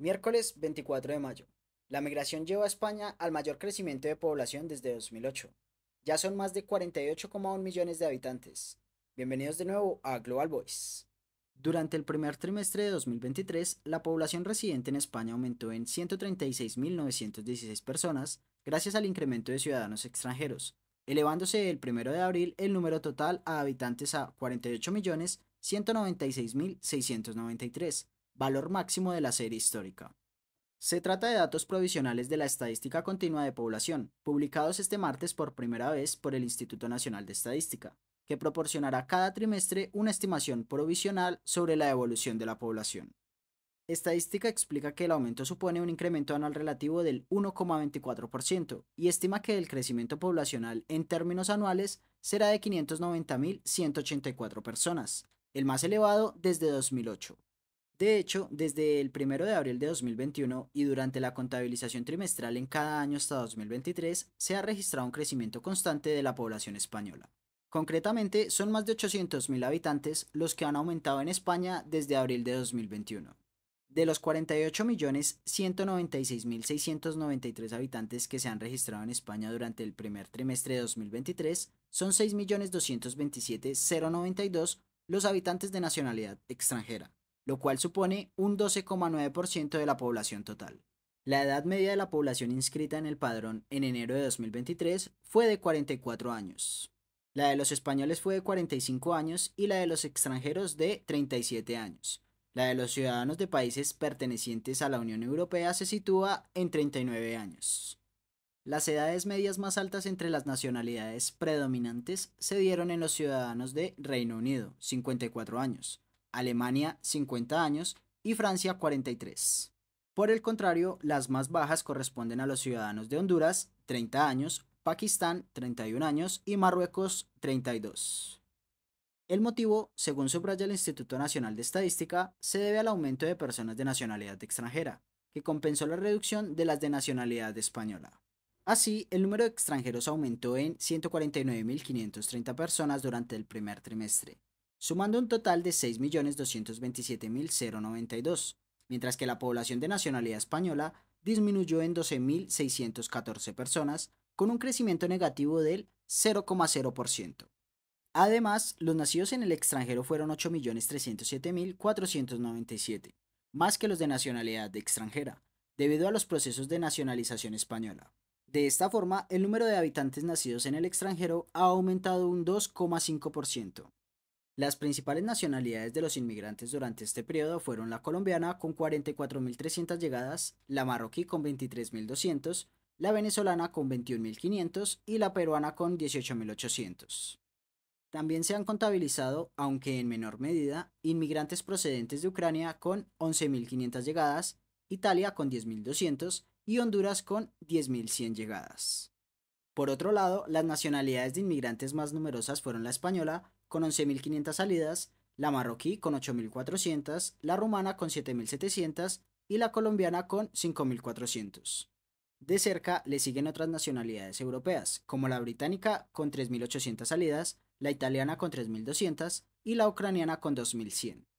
Miércoles 24 de mayo. La migración llevó a España al mayor crecimiento de población desde 2008. Ya son más de 48,1 millones de habitantes. Bienvenidos de nuevo a Global Voice. Durante el primer trimestre de 2023, la población residente en España aumentó en 136.916 personas gracias al incremento de ciudadanos extranjeros, elevándose el 1 de abril el número total a habitantes a 48.196.693 valor máximo de la serie histórica. Se trata de datos provisionales de la Estadística Continua de Población, publicados este martes por primera vez por el Instituto Nacional de Estadística, que proporcionará cada trimestre una estimación provisional sobre la evolución de la población. Estadística explica que el aumento supone un incremento anual relativo del 1,24% y estima que el crecimiento poblacional en términos anuales será de 590.184 personas, el más elevado desde 2008. De hecho, desde el 1 de abril de 2021 y durante la contabilización trimestral en cada año hasta 2023, se ha registrado un crecimiento constante de la población española. Concretamente, son más de 800.000 habitantes los que han aumentado en España desde abril de 2021. De los 48.196.693 habitantes que se han registrado en España durante el primer trimestre de 2023, son 6.227.092 los habitantes de nacionalidad extranjera, lo cual supone un 12,9% de la población total. La edad media de la población inscrita en el padrón en enero de 2023 fue de 44 años. La de los españoles fue de 45 años y la de los extranjeros de 37 años. La de los ciudadanos de países pertenecientes a la Unión Europea se sitúa en 39 años. Las edades medias más altas entre las nacionalidades predominantes se dieron en los ciudadanos de Reino Unido, 54 años, Alemania 50 años y Francia 43. Por el contrario, las más bajas corresponden a los ciudadanos de Honduras 30 años, Pakistán 31 años y Marruecos 32. El motivo, según subraya el Instituto Nacional de Estadística, se debe al aumento de personas de nacionalidad extranjera, que compensó la reducción de las de nacionalidad española. Así, el número de extranjeros aumentó en 149.530 personas durante el primer trimestre, sumando un total de 6.227.092, mientras que la población de nacionalidad española disminuyó en 12.614 personas, con un crecimiento negativo del 0,0%. Además, los nacidos en el extranjero fueron 8.307.497, más que los de nacionalidad extranjera, debido a los procesos de nacionalización española. De esta forma, el número de habitantes nacidos en el extranjero ha aumentado un 2,5%, las principales nacionalidades de los inmigrantes durante este periodo fueron la colombiana con 44.300 llegadas, la marroquí con 23.200, la venezolana con 21.500 y la peruana con 18.800. También se han contabilizado, aunque en menor medida, inmigrantes procedentes de Ucrania con 11.500 llegadas, Italia con 10.200 y Honduras con 10.100 llegadas. Por otro lado, las nacionalidades de inmigrantes más numerosas fueron la española, con 11.500 salidas, la marroquí con 8.400, la rumana con 7.700 y la colombiana con 5.400. De cerca le siguen otras nacionalidades europeas, como la británica con 3.800 salidas, la italiana con 3.200 y la ucraniana con 2.100.